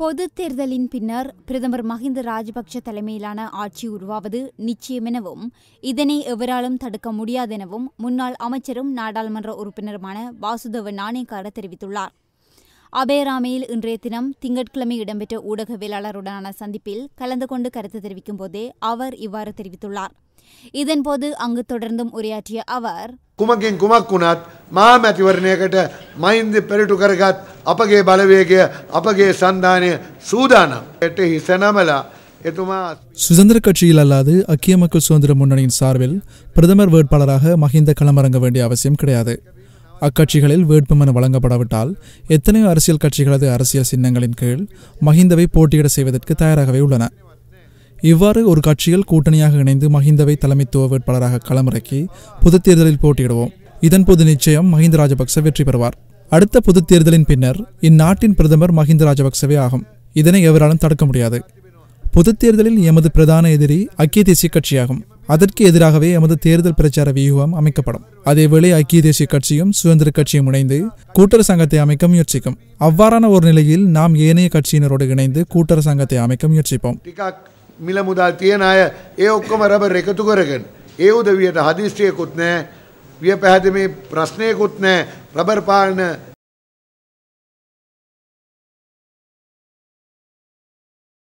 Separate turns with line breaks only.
பொது தேர்தலின் பின்னர் பிரதமர் மஹிந்த ராஜபக்ஷ தலைமையிலான ஆட்சி உருவாவது நிச்சயமெனவும் இதனை எவராலும் தடுக்க முடியாதெனவும் முன்னாள் அமைச்சரும் நாடாளுமன்ற உறுப்பினருமான வாசுதேவ நாணேக்கார தெரிவித்துள்ளார் அபேராமையில் இன்றைய தினம் திங்கட்கிழமை இடம்பெற்ற ஊடகவியலாளருடனான சந்திப்பில் கலந்து கொண்டு கருத்து தெரிவிக்கும் போதே அவர் இவ்வாறு தெரிவித்துள்ளார் இதன்போது அங்கு தொடர்ந்தும் உரையாற்றிய அவர்
குமக்கின் குமக்குனாத் மைந்து අපගේ බලවේගය අපගේ සන්ධානය සූදානම්. එට හිස
சுதந்திர கட்சியில் அல்லாது அக்கிய மக்கள் சுதந்திர முன்னணியின் சார்பில் பிரதமர் வேட்பாளராக மஹிந்த களமிறங்க வேண்டிய அவசியம் கிடையாது அக்கட்சிகளில் வேட்புமனு வழங்கப்படாவிட்டால் எத்தனையோ அரசியல் கட்சிகளது அரசியல் சின்னங்களின் கீழ் மஹிந்தவை போட்டியிட செய்வதற்கு தயாராகவே உள்ளன இவ்வாறு ஒரு கட்சியில் கூட்டணியாக இணைந்து மஹிந்தவை தலைமைத்துவ வேட்பாளராக களமிறக்கி பொது தேர்தலில் போட்டியிடுவோம் இதன்போது நிச்சயம் மஹிந்த ராஜபக்ச வெற்றி பெறுவார் அடுத்த பொது தேர்தலின் பின்னர் இந்நாட்டின் பிரதமர் மஹிந்த ராஜபக்சவே ஆகும் இதனை எவராலும் தடுக்க முடியாது பொது தேர்தலில் எமது பிரதான எதிரி ஐக்கிய தேசிய கட்சியாகும் அதற்கு எதிராகவே எமது தேர்தல் பிரச்சார வியூகம் அமைக்கப்படும் அதேவேளை ஐக்கிய தேசிய கட்சியும் சுதந்திர கட்சியும் இணைந்து சங்கத்தை அமைக்க முயற்சிக்கும் அவ்வாறான ஒரு நிலையில் நாம் ஏனைய கட்சியினரோடு இணைந்து சங்கத்தை அமைக்க முயற்சிப்போம்
ஏ මුදල් තියෙන අය ඒ ඔක්කොම රබර් එකතු